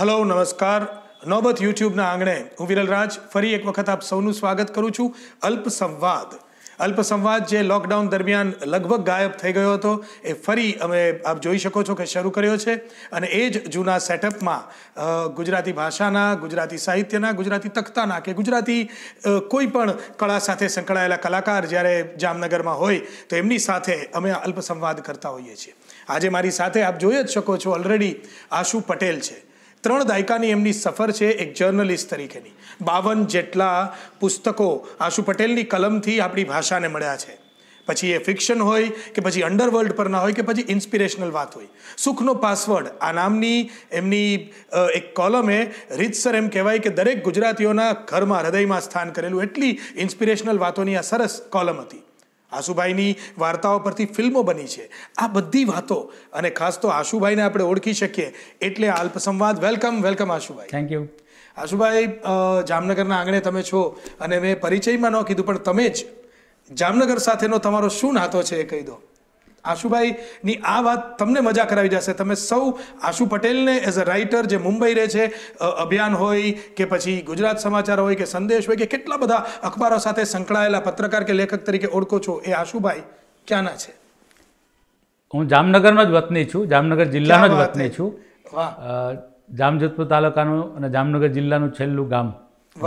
hello નમસ્કાર નોબત યુટ્યુબના આંગણે હું વિરલ રાજ ફરી એક વખત આપ સૌનું સ્વાગત કરું છું અલ્પ સંવાદ અલ્પ સંવાદ જે લોકડાઉન દરમિયાન લગભગ ગાયબ થઈ ગયો હતો એ ફરી અમે આપ જોઈ શકો છો કે શરૂ કર્યો છે અને એ જ જૂના સેટઅપમાં ગુજરાતી ભાષાના ગુજરાતી સાહિત્યના ગુજરાતી તખ્તાના કે ગુજરાતી કોઈ પણ કળા સાથે સંકળાયેલા કલાકાર જ્યારે જામનગરમાં હોય તો એમની સાથે અમે અલ્પ સંવાદ કરતા હોઈએ છીએ આજે મારી સાથે આપ જોઈ જ શકો છો ઓલરેડી આશુ પટેલ છે ત્રણ દાયકાની એમની સફર છે એક જર્નલિસ્ટ તરીકેની બાવન જેટલા પુસ્તકો આશુ પટેલની કલમથી આપણી ભાષાને મળ્યા છે પછી એ ફિક્શન હોય કે પછી અંડરવર્લ્ડ પરના હોય કે પછી ઇન્સ્પિરેશનલ વાત હોય સુખનો પાસવર્ડ આ નામની એમની એક કોલમે રીતસર એમ કહેવાય કે દરેક ગુજરાતીઓના ઘરમાં હૃદયમાં સ્થાન કરેલું એટલી ઇન્સ્પિરેશનલ વાતોની આ સરસ કોલમ હતી આશુભાઈની વાર્તાઓ પરથી ફિલ્મો બની છે આ બધી વાતો અને ખાસ તો આશુભાઈને આપણે ઓળખી શકીએ એટલે અલ્પસંવાદ welcome welcome Ashubhai thank you Ashubhai જામનગરના આંગણે તમે છો અને મેં પરિચયમાં ન કીધું પણ તમે જ જામનગર સાથેનો તમારો શું નાતો છે એ કહી દો આશુભાઈની આ વાત તમને મજા કરાવી જશે તમે સૌ આશુ પટેલને એઝ અ રાઇટર જે મુંબઈ રહે છે અભિયાન હોય કે પછી ગુજરાત સમાચાર હોય કે સંદેશ હોય કે કેટલા બધા અખબારો સાથે સંકળાયેલા પત્રકાર કે લેખક તરીકે ઓળખો છો એ આશુભાઈ ક્યાંના છે હું જામનગરનો જ વતની છું જામનગર જિલ્લાનો જ વતની છું જામજોધપુર તાલુકાનું અને જામનગર જિલ્લાનું છેલ્લું ગામ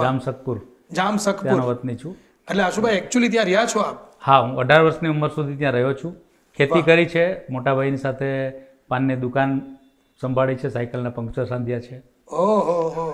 જામસકપુર જામસકપુર વતની છું એટલે આશુભાઈ એકચ્યુઅલી ત્યાં રહ્યા છો આપ હા હું અઢાર વર્ષની ઉંમર સુધી ત્યાં રહ્યો છું ખેતી કરી છે મોટા ભાઈની સાથે પાનની દુકાન સંભાળી છે સાયકલના પંક્ચર સાંધ્યા છે ઓહો હો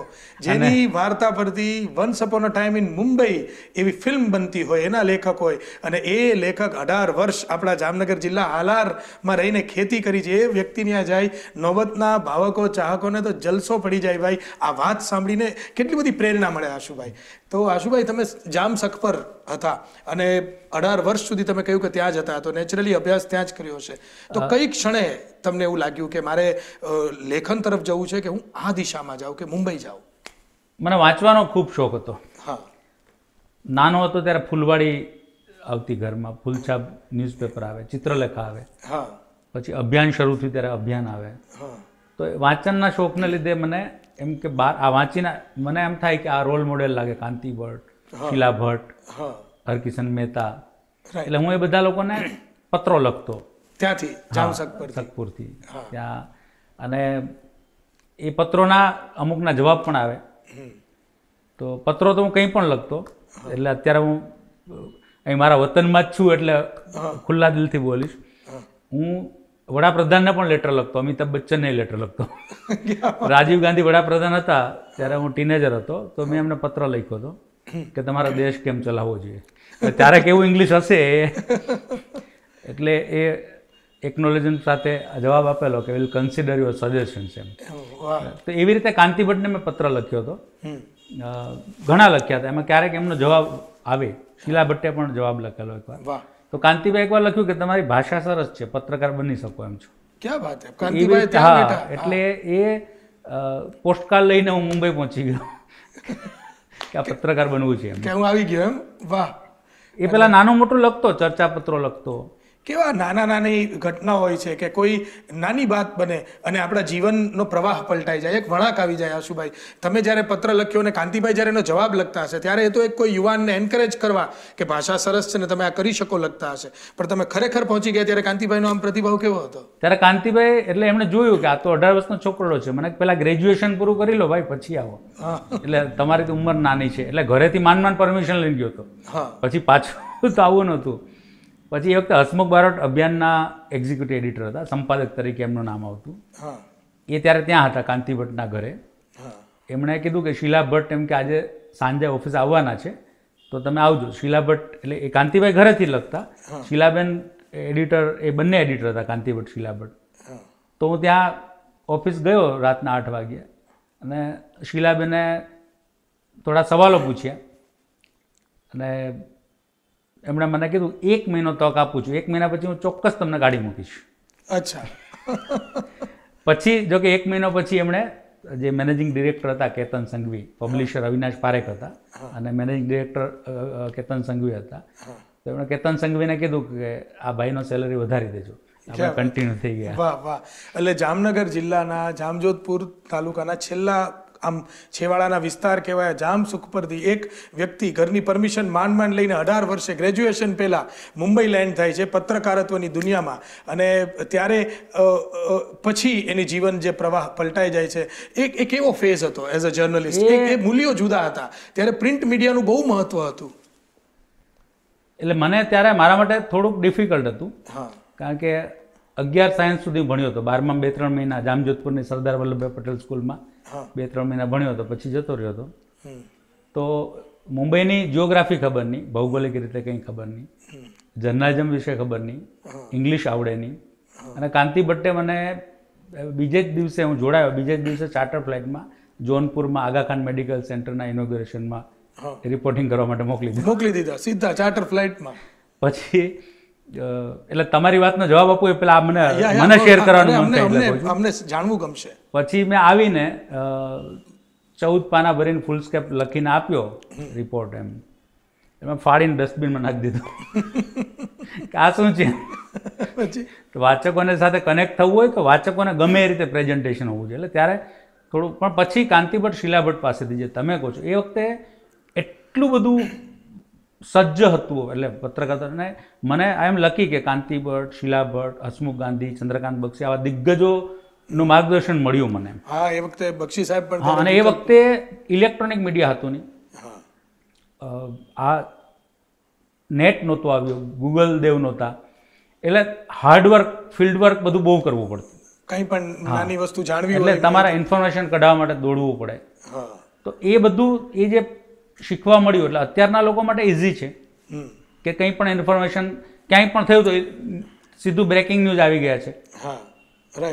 જેની વાર્તા પરથી once upon a time in Mumbai એવી ફિલ્મ બનતી હોય એના લેખક હોય અને એ લેખક અઢાર વર્ષ આપણા જામનગર જિલ્લા હાલારમાં રહીને ખેતી કરી છે એ વ્યક્તિને આ જાય નોબતના ભાવકો ચાહકોને તો જલસો પડી જાય ભાઈ આ વાત સાંભળીને કેટલી બધી પ્રેરણા મળે આશુભાઈ તો આશુભાઈ તમે જામ સખપર હતા અને અઢાર વર્ષ સુધી તમે કહ્યું કે ત્યાં જ હતા તો નેચરલી અભ્યાસ ત્યાં જ કર્યો હશે તો કઈ ક્ષણે તમને એવું લાગ્યું કે મારે લેખન તરફ જવું છે કે હું આ દિશામાં જાઉં કે મુંબઈ જાઉં મને વાંચવાનો ખૂબ શોખ હતો હા નાનો હતો ત્યારે ફૂલવાડી આવતી ઘરમાં ફૂલછાપ ન્યૂઝપેપર આવે ચિત્રલેખા આવે હા પછી અભિયાન શરૂ થયું ત્યારે અભિયાન આવે તો વાંચનના શોખને લીધે મને એમ કે બાર આ વાંચીને મને એમ થાય કે આ રોલ મોડેલ લાગે કાંતિ ભટ્ટ શીલા ભટ્ટ હરકિશન મહેતા એટલે હું એ બધા લોકોને પત્રો લખતો ત્યાંથી જામશકપુરથી ત્યાં અને એ પત્રોના અમુકના જવાબ પણ આવે તો પત્રો તો હું કંઈ પણ લખતો એટલે અત્યારે હું અહીં મારા વતનમાં જ છું એટલે ખુલ્લા દિલથી બોલીશ હું વડાપ્રધાનને પણ લેટર લખતો અમિતાભ બચ્ચનને લેટર લખતો રાજીવ ગાંધી વડાપ્રધાન હતા ત્યારે હું ટીનેજર હતો તો મેં એમને પત્ર લખ્યો હતો કે તમારો દેશ કેમ ચલાવવો જોઈએ ત્યારે કેવું ઇંગ્લિશ હશે એટલે એ એકનોલેજન સાથે જવાબ આપેલો કે વિલ કન્સિડર યુઅર સજેશન્સ એમ તો એવી રીતે કાંતિ ભટ્ટને મેં પત્ર લખ્યો હતો ઘણા લખ્યા હતા એમાં ક્યારેક એમનો જવાબ આવે શીલા ભટ્ટે પણ જવાબ લખેલો એકવાર તો કાંતિભાઈ એકવાર લખ્યું કે તમારી ભાષા સરસ છે પત્રકાર બની શકો એમ છો ક્યાં વાત છે કાંતિભાઈ ત્યાં એટલે એ પોસ્ટકાર્ડ લઈને હું મુંબઈ પહોંચી ગયો કે આ પત્રકાર બનવું છે એમ કે હું આવી ગયો એમ વાહ એ પેલા નાનો મોટો લખતો ચર્ચા પત્રો લખતો કેવા નાના નાની ઘટના હોય છે કે કોઈ નાની વાત બને અને આપણા જીવનનો પ્રવાહ પલટાઈ જાય એક વળાંક આવી જાય આશુભાઈ તમે જ્યારે પત્ર લખ્યો અને કાંતિભાઈ જ્યારે એનો જવાબ લખતા હશે ત્યારે એ તો એક કોઈ યુવાનને એન્કરેજ કરવા કે ભાષા સરસ છે ને તમે આ કરી શકો લખતા હશે પણ તમે ખરેખર પહોંચી ગયા ત્યારે કાંતિભાઈનો આમ પ્રતિભાવ કેવો હતો ત્યારે કાંતિભાઈ એટલે એમણે જોયું કે આ તો અઢાર વર્ષનો છોકરો છે મને પહેલાં ગ્રેજ્યુએશન પૂરું કરી લો ભાઈ પછી આવો એટલે તમારી તો ઉંમર નાની છે એટલે ઘરેથી માન માન પરમિશન લઈને ગયો હતો પછી પાછું તો આવું નહોતું પછી એ વખતે હસમુખ બારોટ અભિયાનના એક્ઝિક્યુટિવ એડિટર હતા સંપાદક તરીકે એમનું નામ આવતું એ ત્યારે ત્યાં હતા કાંતિ ભટ્ટના ઘરે એમણે કીધું કે શીલા ભટ્ટ એમ કે આજે સાંજે ઓફિસ આવવાના છે તો તમે આવજો શીલા ભટ્ટ એટલે એ કાંતિભાઈ ઘરેથી લખતા શીલાબેન એડિટર એ બંને એડિટર હતા કાંતિ ભટ્ટ શીલા ભટ્ટ તો હું ત્યાં ઓફિસ ગયો રાતના આઠ વાગ્યે અને શીલાબેને થોડા સવાલો પૂછ્યા અને એમણે મને કીધું એક મહિનો તક આપું છું એક મહિના પછી હું ચોક્કસ તમને ગાડી મૂકીશ અચ્છા પછી જો કે એક મહિનો પછી એમણે જે મેનેજિંગ ડિરેક્ટર હતા કેતન સંઘવી પબ્લિશર અવિનાશ પારેખ હતા અને મેનેજિંગ ડિરેક્ટર કેતન સંઘવી હતા તો એમણે કેતન સંઘવીને કીધું કે આ ભાઈનો સેલરી વધારી દેજો કન્ટિન્યુ થઈ ગયા વાહ વાહ એટલે જામનગર જિલ્લાના જામજોધપુર તાલુકાના છેલ્લા આમ છેવાડાના વિસ્તાર કહેવાય જામ સુખપરથી એક વ્યક્તિ ઘરની પરમિશન માંડ માંડ લઈને અઢાર વર્ષે ગ્રેજ્યુએશન પહેલાં મુંબઈ લેન્ડ થાય છે પત્રકારત્વની દુનિયામાં અને ત્યારે પછી એની જીવન જે પ્રવાહ પલટાઈ જાય છે એક એક એવો ફેઝ હતો એઝ અ જર્નલિસ્ટ એ મૂલ્યો જુદા હતા ત્યારે પ્રિન્ટ મીડિયાનું બહુ મહત્વ હતું એટલે મને ત્યારે મારા માટે થોડુંક ડિફિકલ્ટ હતું હા કારણ કે અગિયાર સાયન્સ સુધી ભણ્યો હતો બારમાં બે ત્રણ મહિના જામજોધપુરની સરદાર વલ્લભભાઈ પટેલ સ્કૂલમાં બે ત્રણ મહિના ભણ્યો હતો પછી જતો રહ્યો હતો તો મુંબઈની જિયોગ્રાફી ખબર નહીં ભૌગોલિક રીતે કંઈ ખબર નહીં જર્નાલિઝમ વિશે ખબર નહીં ઇંગ્લિશ આવડે નહીં અને કાંતિ ભટ્ટે મને બીજે જ દિવસે હું જોડાયો બીજે જ દિવસે ચાર્ટર ફ્લાઇટમાં જોનપુરમાં આગાખાન મેડિકલ સેન્ટરના ઇનોગ્રેશનમાં રિપોર્ટિંગ કરવા માટે મોકલી દીધા મોકલી દીધા સીધા ચાર્ટર ફ્લાઇટમાં પછી એટલે તમારી વાતનો જવાબ આપો એ પેલા મને મને શેર કરવાનું અમને જાણવું ગમશે પછી મેં આવીને ચૌદ પાના ભરીને ફૂલ સ્કેપ લખીને આપ્યો રિપોર્ટ એમ એમાં ફાડીને ડસ્ટબિનમાં નાખી દીધો આ શું છે વાચકોને સાથે કનેક્ટ થવું હોય તો વાચકોને ગમે એ રીતે પ્રેઝન્ટેશન હોવું જોઈએ એટલે ત્યારે થોડું પણ પછી કાંતિભટ્ટ શિલાભટ્ટ પાસેથી જે તમે કહો છો એ વખતે એટલું બધું સજ્જ હતું એટલે પત્રકારને મને એમ લખી કે કાંતિભટ્ટ શિલાભટ્ટ હસમુખ ગાંધી ચંદ્રકાંત બક્ષી આવા દિગ્ગજો નું માર્ગદર્શન મળ્યું મને હા એ વખતે બક્ષી સાહેબ પણ હા અને એ વખતે ઇલેક્ટ્રોનિક મીડિયા હતું નહીં આ નેટ નહોતું આવ્યું ગૂગલ દેવ નહોતા એટલે હાર્ડવર્ક ફિલ્ડવર્ક બધું બહુ કરવું પડતું કંઈ પણ નાની વસ્તુ જાણવી એટલે તમારા ઇન્ફોર્મેશન કઢાવવા માટે દોડવું પડે તો એ બધું એ જે શીખવા મળ્યું એટલે અત્યારના લોકો માટે ઇઝી છે કે કંઈ પણ ઇન્ફોર્મેશન ક્યાંય પણ થયું તો સીધું બ્રેકિંગ ન્યૂઝ આવી ગયા છે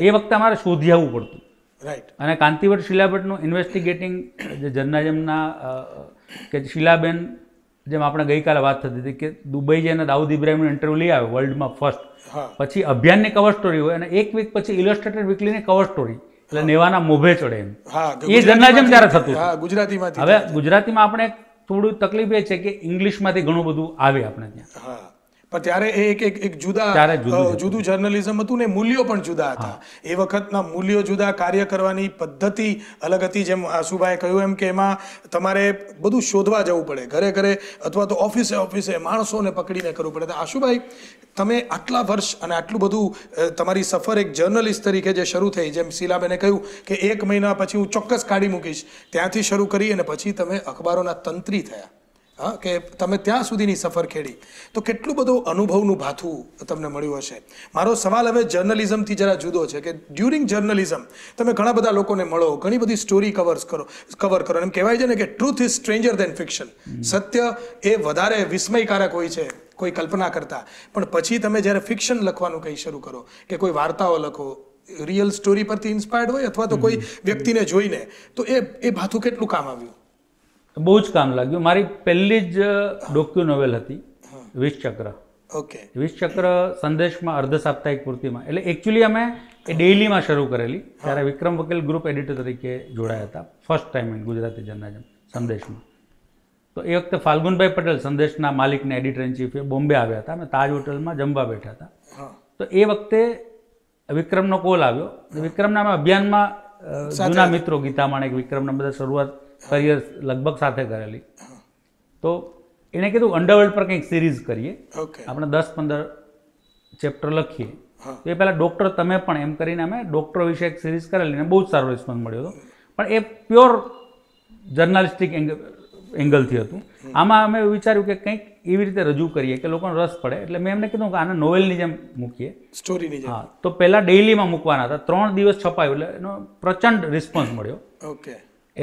એ વખતે અમારે શોધી આવવું પડતું રાઈટ અને કાંતિવટ શિલાબેટનું ઇન્વેસ્ટિગેટિંગ જે જર્નાલિઝમના કે શિલાબેન જેમ આપણે ગઈકાલે વાત થતી હતી કે દુબઈ જઈને દાઉદ ઇબ્રાહીમનું ઇન્ટરવ્યુ લઈ આવે વર્લ્ડમાં ફર્સ્ટ પછી અભિયાનની કવર સ્ટોરી હોય અને એક વીક પછી ઇલોસ્ટ્રેટેડ વીકલીની કવર સ્ટોરી એટલે નેવાના મોભે ચડે એમ એ જર્નાલિઝમ ત્યારે થતું ગુજરાતીમાં હવે ગુજરાતીમાં આપણે થોડું તકલીફ એ છે કે ઇંગ્લિશમાંથી ઘણું બધું આવે આપણે ત્યાં પણ ત્યારે એ એક એક એક જુદા જુદું જર્નલિઝમ હતું ને મૂલ્યો પણ જુદા હતા એ વખતના મૂલ્યો જુદા કાર્ય કરવાની પદ્ધતિ અલગ હતી જેમ આશુભાઈ કહ્યું એમ કે એમાં તમારે બધું શોધવા જવું પડે ઘરે ઘરે અથવા તો ઓફિસે ઓફિસે માણસોને પકડીને કરવું પડે તો આશુભાઈ તમે આટલા વર્ષ અને આટલું બધું તમારી સફર એક જર્નલિસ્ટ તરીકે જે શરૂ થઈ જેમ શીલાબેને કહ્યું કે એક મહિના પછી હું ચોક્કસ કાઢી મૂકીશ ત્યાંથી શરૂ કરી અને પછી તમે અખબારોના તંત્રી થયા હા કે તમે ત્યાં સુધીની સફર ખેડી તો કેટલું બધું અનુભવનું ભાથું તમને મળ્યું હશે મારો સવાલ હવે જર્નલિઝમથી જરા જુદો છે કે ડ્યુરિંગ જર્નલિઝમ તમે ઘણા બધા લોકોને મળો ઘણી બધી સ્ટોરી કવર્સ કરો કવર કરો એમ કહેવાય છે ને કે truth is stranger than fiction સત્ય એ વધારે વિસ્મયકારક હોય છે કોઈ કલ્પના કરતા પણ પછી તમે જ્યારે ફિક્શન લખવાનું કંઈ શરૂ કરો કે કોઈ વાર્તાઓ લખો રિયલ સ્ટોરી પરથી ઇન્સ્પાયર્ડ હોય અથવા તો કોઈ વ્યક્તિને જોઈને તો એ એ ભાથું કેટલું કામ આવ્યું બહુ જ કામ લાગ્યું મારી પહેલી જ ડોક્યુ નોવેલ હતી વિષચક્ર ઓકે વિષચક્ર સંદેશમાં અર્ધ સાપ્તાહિક પૂર્તિમાં એટલે એકચ્યુઅલી અમે એ ડેઇલીમાં શરૂ કરેલી ત્યારે વિક્રમ વકીલ ગ્રુપ એડિટર તરીકે જોડાયા હતા first time in Gujarati journalism સંદેશમાં તો એ વખતે ફાલ્ગુનભાઈ પટેલ સંદેશના માલિકને એડિટર ઇન ચીફ એ બોમ્બે આવ્યા હતા અમે તાજ હોટલમાં જમવા બેઠા હતા તો એ વખતે વિક્રમનો કોલ આવ્યો વિક્રમના અમે અભિયાનમાં જૂના મિત્રો ગીતા માણેક વિક્રમના બધા શરૂઆત કરિયર લગભગ સાથે કરેલી તો એણે કીધું અંડરવર્લ્ડ પર કંઈક સિરીઝ કરીએ આપણે દસ પંદર ચેપ્ટર લખીએ તો એ પહેલાં ડૉક્ટર તમે પણ એમ કરીને અમે ડૉક્ટર વિશે એક સિરીઝ કરેલી અને બહુ જ સારો રિસ્પોન્સ મળ્યો હતો પણ એ પ્યોર જર્નાલિસ્ટિક એંગલ એંગલથી હતું આમાં અમે વિચાર્યું કે કંઈક એવી રીતે રજૂ કરીએ કે લોકોને રસ પડે એટલે મેં એમને કીધું કે આને નોવેલની જેમ મૂકીએ સ્ટોરીની હા તો પહેલાં ડેઇલીમાં મૂકવાના હતા ત્રણ દિવસ છપાયું એટલે એનો પ્રચંડ રિસ્પોન્સ મળ્યો ઓકે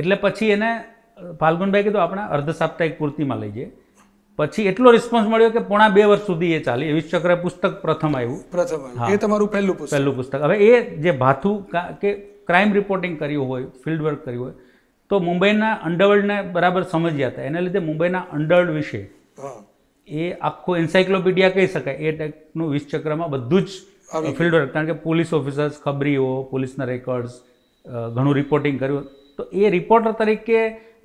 એટલે પછી એને ફાલ્ગુનભાઈ કીધું આપણે અર્ધ સાપ્તાહિક પૂર્તિમાં લઈએ પછી એટલો રિસ્પોન્સ મળ્યો કે પોણા બે વર્ષ સુધી એ ચાલી એવી ચક્ર પુસ્તક પ્રથમ આવ્યું પ્રથમ એ તમારું પહેલું પુસ્તક પહેલું પુસ્તક હવે એ જે ભાથું કે ક્રાઇમ રિપોર્ટિંગ કર્યું હોય ફિલ્ડ વર્ક કર્યું હોય તો મુંબઈના અંડરવર્લ્ડને બરાબર સમજ્યા હતા એના લીધે મુંબઈના અંડરવર્લ્ડ વિશે એ આખું એન્સાઇક્લોપીડિયા કહી શકાય એ ટાઈપનું વિષચક્રમાં બધું જ ફિલ્ડ વર્ક કારણ કે પોલીસ ઓફિસર્સ ખબરીઓ પોલીસના રેકોર્ડ્સ ઘણું રિપોર્ટિંગ કર્યું તો એ રિપોર્ટર તરીકે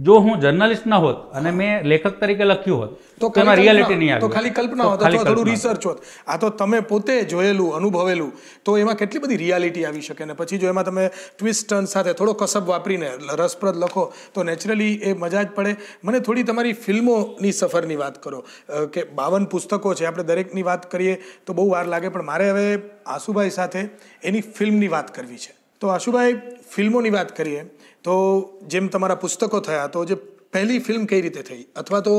જો હું જર્નલિસ્ટ ન હોત અને મેં લેખક તરીકે લખ્યું હોત તો તેમાં રિયાલિટી નહીં આવે ખાલી કલ્પના હોત અથવા થોડું રિસર્ચ હોત આ તો તમે પોતે જોયેલું અનુભવેલું તો એમાં કેટલી બધી રિયાલિટી આવી શકે ને પછી જો એમાં તમે ટ્વિસ્ટ ટર્ન સાથે થોડો કસબ વાપરીને રસપ્રદ લખો તો નેચરલી એ મજા જ પડે મને થોડી તમારી ફિલ્મોની સફરની વાત કરો કે બાવન પુસ્તકો છે આપણે દરેકની વાત કરીએ તો બહુ વાર લાગે પણ મારે હવે આસુભાઈ સાથે એની ફિલ્મની વાત કરવી છે તો આશુભાઈ ફિલ્મોની વાત કરીએ તો જેમ તમારા પુસ્તકો થયા તો જે પહેલી ફિલ્મ કઈ રીતે થઈ અથવા તો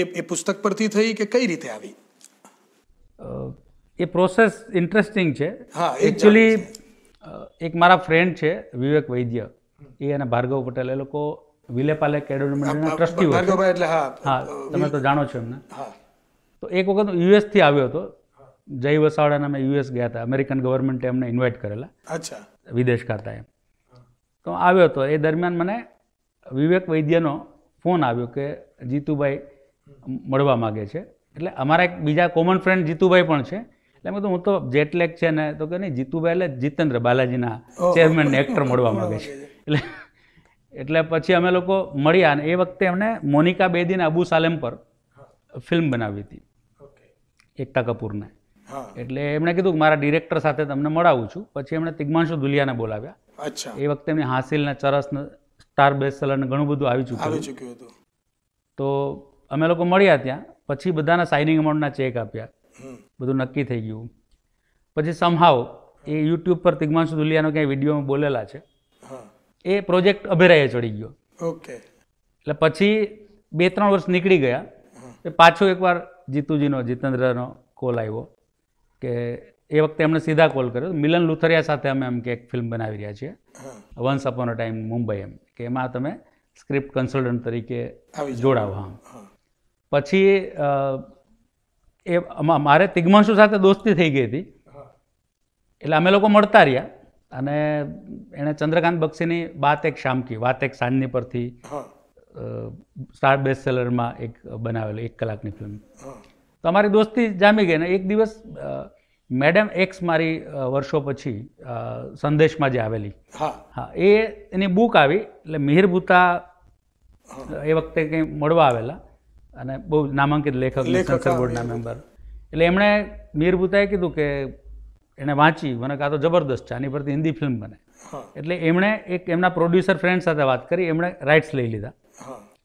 એ એ પુસ્તક પરથી થઈ કે કઈ રીતે આવી એ પ્રોસેસ ઇન્ટરેસ્ટિંગ છે હા એકચ્યુઅલી એક મારા ફ્રેન્ડ છે વિવેક વૈદ્ય એ અને ભાર્ગવ પટેલ એ લોકો વિલેપાલે એકેડમીના ટ્રસ્ટી એટલે હા હા તમે તો જાણો છો એમને તો એક વખત યુએસથી આવ્યો હતો જય વસાવડા અમે યુએસ ગયા હતા અમેરિકન ગવર્મેન્ટે અમને ઇન્વાઇટ કરેલા અચ્છા વિદેશ એમ તો આવ્યો હતો એ દરમિયાન મને વિવેક વૈદ્યનો ફોન આવ્યો કે જીતુભાઈ મળવા માગે છે એટલે અમારા એક બીજા કોમન ફ્રેન્ડ જીતુભાઈ પણ છે એટલે મેં હું તો જેટલેક છે ને તો કે નહીં જીતુભાઈ એટલે જીતેન્દ્ર બાલાજીના ચેરમેન એક્ટર મળવા માગે છે એટલે એટલે પછી અમે લોકો મળ્યા અને એ વખતે એમણે મોનિકા બેદીને અબુ સાલેમ પર ફિલ્મ બનાવી હતી એકતા કપૂરને એટલે એમણે કીધું કે મારા ડિરેક્ટર સાથે તમને મળાવું છું પછી એમણે તિગ્માંશુ દુલિયાને બોલાવ્યા અચ્છા એ વખતે એમની હાસિલ ને ચરસ ને સ્ટાર બેસલર ને ઘણું બધું આવી ચૂક્યું ચૂક્યું હતું તો અમે લોકો મળ્યા ત્યાં પછી બધાના સાઇનિંગ અમાઉન્ટના ચેક આપ્યા બધું નક્કી થઈ ગયું પછી સમહાવ એ યુટ્યુબ પર તિગ્માંશુ દુલિયાનો ક્યાંય વિડીયોમાં બોલેલા છે એ પ્રોજેક્ટ અભેરાએ ચડી ગયો ઓકે એટલે પછી બે ત્રણ વર્ષ નીકળી ગયા પાછો એકવાર જીતુજીનો જીતેન્દ્રનો કોલ આવ્યો કે એ વખતે એમણે સીધા કોલ કર્યો મિલન લુથરિયા સાથે અમે એમ કે એક ફિલ્મ બનાવી રહ્યા છીએ once upon a time Mumbai એમ કે એમાં તમે સ્ક્રિપ્ટ કન્સલ્ટન્ટ તરીકે જોડાવો આમ પછી એ મારે તિગ્માંશુ સાથે દોસ્તી થઈ ગઈ હતી એટલે અમે લોકો મળતા રહ્યા અને એણે ચંદ્રકાંત બક્ષીની વાત એક શામકી વાત એક સાંજની પરથી સ્ટાર બેસ્ટ સેલરમાં એક બનાવેલું એક કલાકની ફિલ્મ તો અમારી દોસ્તી જામી ગઈ ને એક દિવસ મેડમ એક્સ મારી વર્ષો પછી સંદેશમાં જે આવેલી હા એ એની બુક આવી એટલે મિહિરભૂતા એ વખતે કંઈ મળવા આવેલા અને બહુ નામાંકિત લેખક સંસદ બોર્ડના મેમ્બર એટલે એમણે મિહિરભૂતાએ કીધું કે એણે વાંચી મને કાં તો જબરદસ્ત છે આની પરથી હિન્દી ફિલ્મ બને એટલે એમણે એક એમના પ્રોડ્યુસર ફ્રેન્ડ સાથે વાત કરી એમણે રાઇટ્સ લઈ લીધા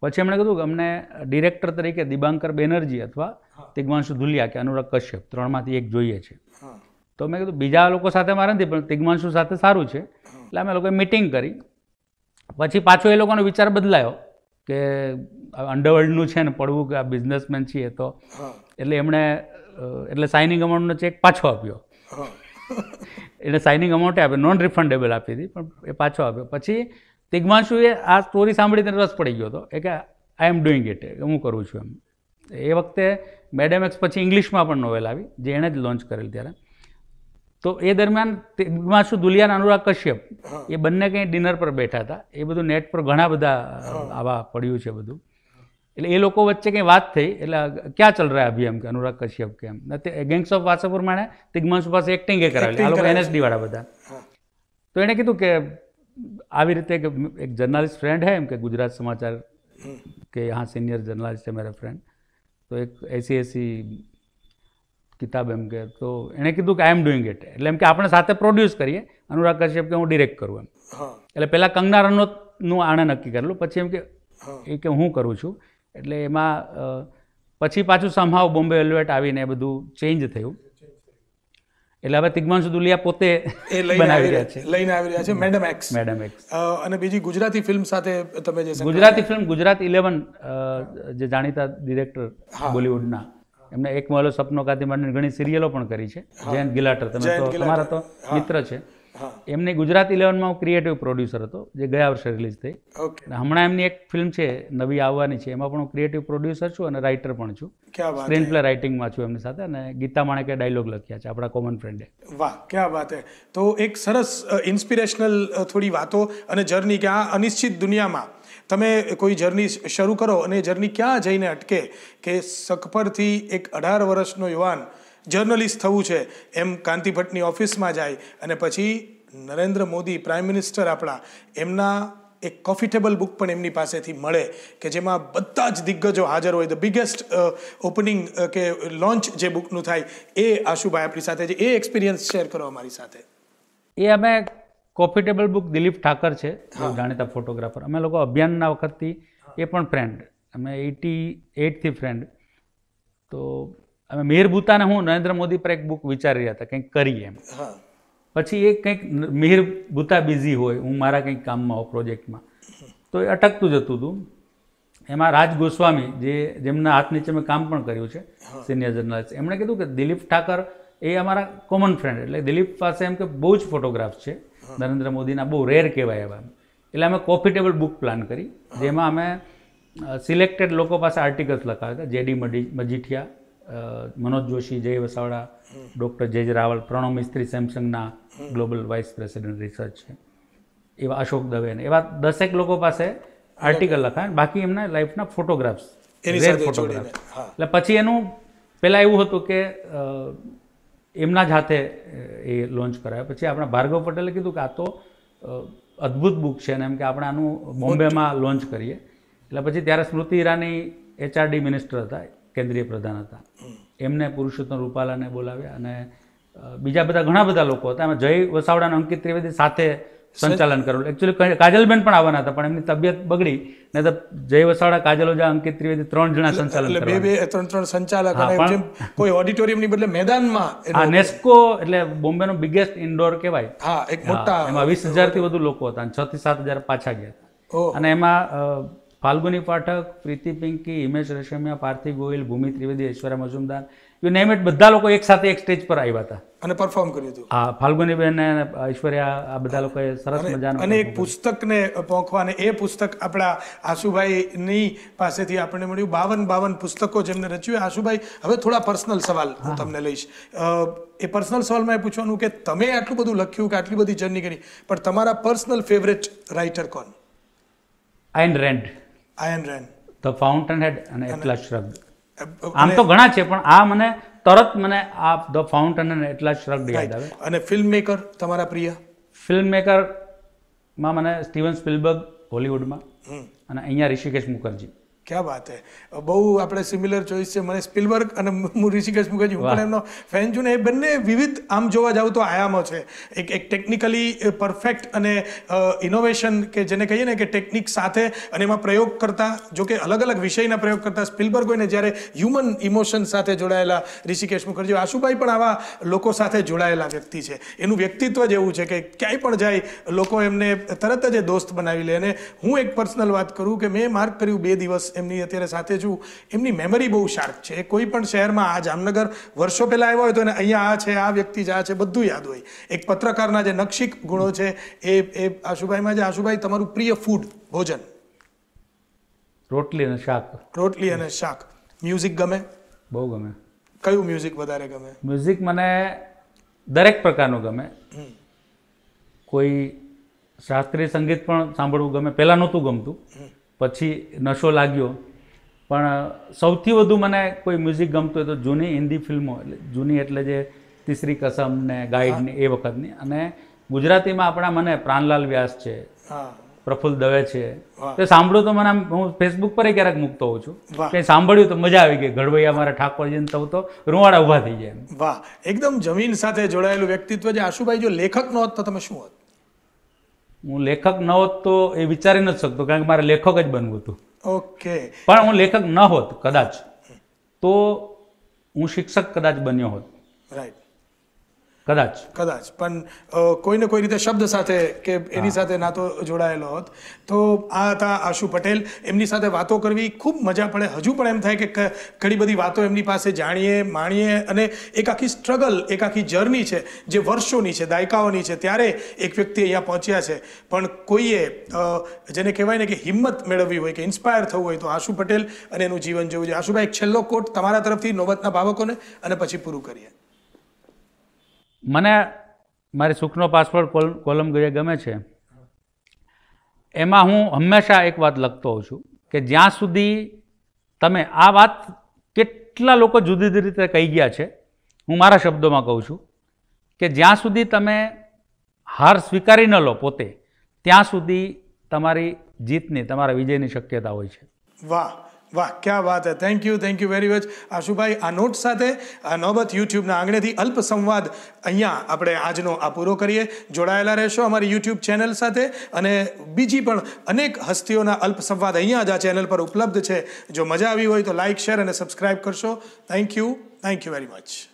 પછી એમણે કીધું કે અમને ડિરેક્ટર તરીકે દિબાંકર બેનર્જી અથવા તિગ્માંશુ ધુલિયા કે અનુરાગ કશ્યપ ત્રણમાંથી એક જોઈએ છે તો મેં કીધું બીજા લોકો સાથે મારે નથી પણ તિગ્માંશુ સાથે સારું છે એટલે અમે લોકોએ મિટિંગ કરી પછી પાછો એ લોકોનો વિચાર બદલાયો કે અંડરવર્લ્ડનું છે ને પડવું કે આ બિઝનેસમેન છીએ તો એટલે એમણે એટલે સાઇનિંગ અમાઉન્ટનો ચેક પાછો આપ્યો એટલે સાઇનિંગ અમાઉન્ટ આપે નોન રિફંડેબલ આપી હતી પણ એ પાછો આપ્યો પછી તિગ્માંશુએ આ સ્ટોરી સાંભળી રસ પડી ગયો હતો એ કે આઈ એમ ડુઈંગ ઇટ હું કરું છું એમ એ વખતે મેડમ એક્સ પછી ઇંગ્લિશમાં પણ નોવેલ આવી જે એણે જ લોન્ચ કરેલી ત્યારે તો એ દરમિયાન તિગ્માશુ દુલિયાન અનુરાગ કશ્યપ એ બંને કંઈ ડિનર પર બેઠા હતા એ બધું નેટ પર ઘણા બધા આવા પડ્યું છે બધું એટલે એ લોકો વચ્ચે કંઈ વાત થઈ એટલે ક્યાં ચલ રહ્યા અભી એમ કે અનુરાગ કશ્યપ કે એમ ગેંગ્સ ઓફ વાસા પ્રમાણે તિગ્માંશુ પાસે એક્ટિંગ એ કરાવેલી આ લોકો એનએસડી વાળા બધા તો એણે કીધું કે આવી રીતે કે એક જર્નાલિસ્ટ ફ્રેન્ડ હે એમ કે ગુજરાત સમાચાર કે હા સિનિયર જર્નાલિસ્ટ છે મારા ફ્રેન્ડ તો એક એસી એસી કિતાબ એમ કે તો એણે કીધું કે આઈ એમ ડુઈંગ ઇટ એટલે એમ કે આપણે સાથે પ્રોડ્યુસ કરીએ અનુરાગ કશ્યપ કે હું ડિરેક્ટ કરું એમ એટલે પહેલાં કંગના રનોતનું આણે નક્કી કરેલું પછી એમ કે એ કે હું કરું છું એટલે એમાં પછી પાછું સંભાવ બોમ્બે વેલ્વેટ આવીને બધું ચેન્જ થયું એટલે હવે તિગ્માંશુ દુલિયા પોતે એ લઈને આવી રહ્યા છે લઈને આવી રહ્યા છે મેડમ એક્સ મેડમ એક્સ અને બીજી ગુજરાતી ફિલ્મ સાથે તમે જે ગુજરાતી ફિલ્મ ગુજરાત ઇલેવન જે જાણીતા ડિરેક્ટર બોલિવૂડના એમને એક મહેલો સપનો કાથી માંડીને ઘણી સિરિયલો પણ કરી છે જયંત ગિલાટર તમે તો તમારા તો મિત્ર છે એમને ગુજરાત ઇલેવનમાં હું ક્રિએટિવ પ્રોડ્યુસર હતો જે ગયા વર્ષે રિલીઝ થઈ હમણાં એમની એક ફિલ્મ છે નવી આવવાની છે એમાં પણ હું ક્રિએટિવ પ્રોડ્યુસર છું અને રાઇટર પણ છું સ્ક્રીન પ્લે રાઇટિંગમાં છું એમની સાથે અને ગીતા માણેકે ડાયલોગ લખ્યા છે આપણા કોમન ફ્રેન્ડે વાહ ક્યાં વાત હે તો એક સરસ ઇન્સ્પિરેશનલ થોડી વાતો અને જર્ની કે આ અનિશ્ચિત દુનિયામાં તમે કોઈ જર્ની શરૂ કરો અને જર્ની ક્યાં જઈને અટકે કે સકપરથી એક અઢાર વર્ષનો યુવાન જર્નલિસ્ટ થવું છે એમ કાંતિ ભટ્ટની ઓફિસમાં જાય અને પછી નરેન્દ્ર મોદી પ્રાઇમ મિનિસ્ટર આપણા એમના એક કોફિટેબલ બુક પણ એમની પાસેથી મળે કે જેમાં બધા જ દિગ્ગજો હાજર હોય ધ બિગેસ્ટ ઓપનિંગ કે લોન્ચ જે બુકનું થાય એ આશુભાઈ આપણી સાથે છે એ એક્સપિરિયન્સ શેર કરો અમારી સાથે એ અમે કોફિટેબલ બુક દિલીપ ઠાકર છે જાણીતા ફોટોગ્રાફર અમે લોકો અભિયાનના વખતથી એ પણ ફ્રેન્ડ અમે એટી એટથી ફ્રેન્ડ તો અમે મિહિર બુતાને હું નરેન્દ્ર મોદી પર એક બુક વિચારી રહ્યા હતા કંઈક કરીએ એમ પછી એ કંઈક મિહિર ભૂતા બિઝી હોય હું મારા કંઈક કામમાં હોઉં પ્રોજેક્ટમાં તો એ અટકતું જતું હતું એમાં રાજ ગોસ્વામી જે જેમના હાથ નીચે મેં કામ પણ કર્યું છે સિનિયર જર્નલિસ્ટ એમણે કીધું કે દિલીપ ઠાકર એ અમારા કોમન ફ્રેન્ડ એટલે દિલીપ પાસે એમ કે બહુ જ ફોટોગ્રાફ છે નરેન્દ્ર મોદીના બહુ રેર કહેવાય એવા એટલે અમે કોફિટેબલ ટેબલ બુક પ્લાન કરી જેમાં અમે સિલેક્ટેડ લોકો પાસે આર્ટિકલ્સ લખાવ્યા હતા જેડી મજી મજીઠિયા મનોજ જોશી જય વસાવડા ડૉક્ટર જે રાવલ પ્રણવ મિસ્ત્રી સેમસંગના ગ્લોબલ વાઇસ પ્રેસિડેન્ટ રિસર્ચ છે એવા અશોક દવે એવા દસેક લોકો પાસે આર્ટિકલ લખાય બાકી એમના લાઈફના ફોટોગ્રાફ્સ ફોટોગ્રાફ એટલે પછી એનું પહેલાં એવું હતું કે એમના જ હાથે એ લોન્ચ કરાયો પછી આપણા ભાર્ગવ પટેલે કીધું કે આ તો અદ્ભુત બુક છે અને એમ કે આપણે આનું બોમ્બેમાં લોન્ચ કરીએ એટલે પછી ત્યારે સ્મૃતિ ઈરાની એચઆરડી મિનિસ્ટર હતા કેન્દ્રીય પ્રધાન હતા એમને પુરુષોત્તમ રૂપાલાને બોલાવ્યા અને બીજા બધા ઘણા બધા લોકો હતા એમાં જય વસાવડા અને અંકિત ત્રિવેદી સાથે સંચાલન કરેલું એકચ્યુઅલી કાજલબેન પણ આવવાના હતા પણ એમની તબિયત બગડી ને તો જય વસાવડા કાજલ ઓઝા અંકિત ત્રિવેદી ત્રણ જણા સંચાલન બે બે ત્રણ ત્રણ સંચાલક કોઈ ઓડિટોરિયમ ઓડિટોરિયમની બદલે મેદાનમાં હા નેસ્કો એટલે બોમ્બેનો બિગેસ્ટ ઇન્ડોર કહેવાય હા એક મોટા એમાં વીસ હજારથી વધુ લોકો હતા છ થી સાત હજાર પાછા ગયા અને એમાં ફાલ્ગુની પાઠક પ્રીતિ Pinky Himesh Reshammiya Parthiv Goyal Bhoomi Trivedi Aishwarya Majumdar you name it બધા લોકો એક સાથે એક સ્ટેજ પર આવ્યા હતા અને પરફોર્મ કર્યું હતું હા ફાલ્ગુનીબેન ઐશ્વર્યા આ બધા લોકોએ સરસ મજાનું અને એક પુસ્તકને પોંખવાને એ પુસ્તક આપણા આશુભાઈની પાસેથી આપણને મળ્યું બાવન બાવન પુસ્તકો જેમને રચ્યું આશુભાઈ હવે થોડા પર્સનલ સવાલ હું તમને લઈશ એ પર્સનલ સવાલમાં એ પૂછવાનું કે તમે આટલું બધું લખ્યું કે આટલી બધી જર્ની કરી પણ તમારા પર્સનલ ફેવરેટ રાઇટર કોણ Ayn Rand Ayn Rand the Fountainhead અને એટલા શ્રબ્દ આમ તો ઘણા છે પણ આ મને તરત મને આ ધ ફાઉન્ટન અને એટલા શ્રબ્દ યાદ આવે અને ફિલ્મ મેકર તમારા પ્રિય ફિલ્મ માં મને સ્ટીવન સ્પિલબર્ગ હોલિવૂડમાં અને અહીંયા ઋષિકેશ મુખર્જી ક્યાં વાત હે બહુ આપણે સિમિલર ચોઈસ છે મને સ્પિલબર્ગ અને હું ઋષિકેશ મુખર્જી હું પણ એમનો ફેન છું ને એ બંને વિવિધ આમ જોવા જાવ તો આયામો છે એક એક ટેકનિકલી પરફેક્ટ અને ઇનોવેશન કે જેને કહીએ ને કે ટેકનિક સાથે અને એમાં પ્રયોગ કરતા જો કે અલગ અલગ વિષયના પ્રયોગ કરતા સ્પિલબર્ગ હોય ને જ્યારે હ્યુમન ઇમોશન સાથે જોડાયેલા ઋષિકેશ મુખર્જી આશુભાઈ પણ આવા લોકો સાથે જોડાયેલા વ્યક્તિ છે એનું વ્યક્તિત્વ જ એવું છે કે ક્યાંય પણ જાય લોકો એમને તરત જ દોસ્ત બનાવી લે અને હું એક પર્સનલ વાત કરું કે મેં માર્ક કર્યું બે દિવસ એમની અત્યારે સાથે છું એમની મેમરી બહુ શાર્પ છે કોઈ પણ શહેરમાં આ જામનગર વર્ષો પહેલાં આવ્યો હોય તો એને અહીંયા આ છે આ વ્યક્તિ જ આ છે બધું યાદ હોય એક પત્રકારના જે નક્ષિક ગુણો છે એ એ આશુભાઈમાં જે આશુભાઈ તમારું પ્રિય ફૂડ ભોજન રોટલી અને શાક રોટલી અને શાક મ્યુઝિક ગમે બહુ ગમે કયું મ્યુઝિક વધારે ગમે મ્યુઝિક મને દરેક પ્રકારનું ગમે કોઈ શાસ્ત્રીય સંગીત પણ સાંભળવું ગમે પહેલાં નહોતું ગમતું પછી નશો લાગ્યો પણ સૌથી વધુ મને કોઈ મ્યુઝિક ગમતું હોય તો જૂની હિન્દી ફિલ્મો એટલે જૂની એટલે જે તીસરી કસમ ને ગાઈડની એ વખતની અને ગુજરાતીમાં આપણા મને પ્રાણલાલ વ્યાસ છે પ્રફુલ દવે છે તો સાંભળ્યું તો મને હું ફેસબુક પર ક્યારેક મૂકતો હોઉં છું કંઈ સાંભળ્યું તો મજા આવી ગઈ ઘડવૈયા મારા ઠાકોરજી ને તો રૂવાડા ઉભા થઈ જાય વાહ એકદમ જમીન સાથે જોડાયેલું વ્યક્તિત્વ જે આશુભાઈ જો લેખક નો હોત તો તમે શું હોત હું લેખક ન હોત તો એ વિચારી ન શકતો કારણ કે મારે લેખક જ બનવું હતું ઓકે પણ હું લેખક ન હોત કદાચ તો હું શિક્ષક કદાચ બન્યો હોત રાઈટ કદાચ કદાચ પણ કોઈને કોઈ રીતે શબ્દ સાથે કે એની સાથે નાતો જોડાયેલો હોત તો આ હતા આશુ પટેલ એમની સાથે વાતો કરવી ખૂબ મજા પડે હજુ પણ એમ થાય કે ઘણી બધી વાતો એમની પાસે જાણીએ માણીએ અને એક આખી સ્ટ્રગલ એક આખી જર્ની છે જે વર્ષોની છે દાયકાઓની છે ત્યારે એક વ્યક્તિ અહીંયા પહોંચ્યા છે પણ કોઈએ જેને કહેવાય ને કે હિંમત મેળવવી હોય કે ઇન્સ્પાયર થવું હોય તો આશુ પટેલ અને એનું જીવન જોવું જોઈએ આશુભાઈ એક છેલ્લો કોટ તમારા તરફથી નોબતના ભાવકોને અને પછી પૂરું કરીએ મને મારી સુખનો પાસવર્ડ કોલમ ગમે છે એમાં હું હંમેશા એક વાત લખતો હોઉં છું કે જ્યાં સુધી તમે આ વાત કેટલા લોકો જુદી જુદી રીતે કહી ગયા છે હું મારા શબ્દોમાં કહું છું કે જ્યાં સુધી તમે હાર સ્વીકારી ન લો પોતે ત્યાં સુધી તમારી જીતની તમારા વિજયની શક્યતા હોય છે વાહ વાહ ક્યાં વાત હે thank you thank you very much Ashubhai આ નોટ સાથે આ નોબત યુટ્યુબના આંગણેથી અલ્પ સંવાદ અહીંયા આપણે આજનો આ પૂરો કરીએ જોડાયેલા રહેશો અમારી યુટ્યુબ ચેનલ સાથે અને બીજી પણ અનેક હસ્તીઓના અલ્પ સંવાદ અહીંયા જ આ ચેનલ પર ઉપલબ્ધ છે જો મજા આવી હોય તો લાઇક શેર અને સબસ્ક્રાઇબ કરશો thank you thank you very much